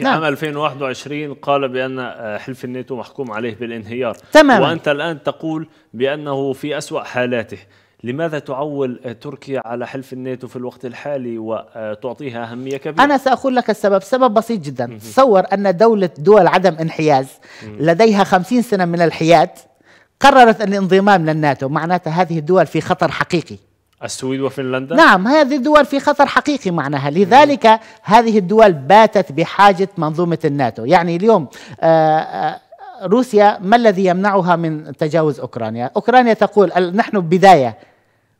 في نعم. عام 2021 قال بأن آه، حلف الناتو محكوم عليه بالانهيار تماما وأنت الآن تقول بأنه في أسوأ حالاته لماذا تعول آه، تركيا على حلف الناتو في الوقت الحالي وتعطيها آه، أهمية كبيرة؟ أنا سأقول لك السبب سبب بسيط جدا تصور أن دولة دول عدم انحياز لديها خمسين سنة من الحياد قررت الانضمام للناتو معناتها هذه الدول في خطر حقيقي السويد وفنلندا نعم هذه الدول في خطر حقيقي معناها لذلك هذه الدول باتت بحاجة منظومة الناتو يعني اليوم آه، آه، روسيا ما الذي يمنعها من تجاوز أوكرانيا أوكرانيا تقول نحن بداية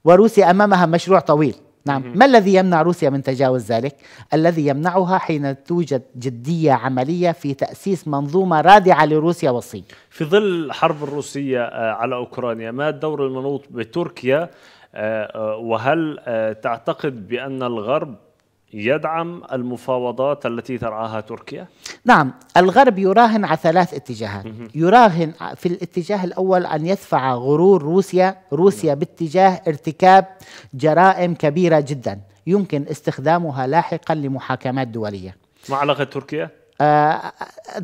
وروسيا أمامها مشروع طويل نعم ما الذي يمنع روسيا من تجاوز ذلك؟ الذي يمنعها حين توجد جدية عملية في تأسيس منظومة رادعة لروسيا والصين في ظل الحرب الروسية آه، على أوكرانيا ما الدور المنوط بتركيا آه، آه، وهل تعتقد بأن الغرب يدعم المفاوضات التي ترعاها تركيا؟ نعم، الغرب يراهن على ثلاث اتجاهات، يراهن في الاتجاه الاول ان يدفع غرور روسيا، روسيا نعم. باتجاه ارتكاب جرائم كبيره جدا، يمكن استخدامها لاحقا لمحاكمات دوليه. ما علاقه تركيا؟ آه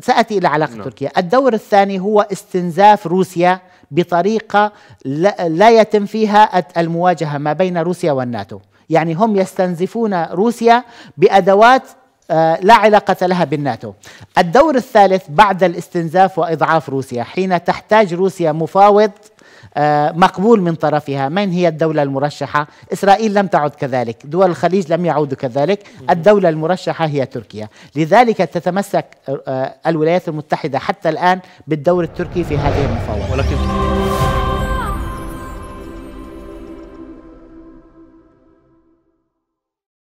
ساتي الى علاقه نعم. تركيا، الدور الثاني هو استنزاف روسيا بطريقه لا, لا يتم فيها المواجهه ما بين روسيا والناتو. يعني هم يستنزفون روسيا بادوات آه، لا علاقة لها بالناتو. الدور الثالث بعد الاستنزاف واضعاف روسيا، حين تحتاج روسيا مفاوض آه، مقبول من طرفها من هي الدولة المرشحة إسرائيل لم تعد كذلك دول الخليج لم يعودوا كذلك الدولة المرشحة هي تركيا لذلك تتمسك آه، الولايات المتحدة حتى الآن بالدور التركي في هذه المفاوضات ولكن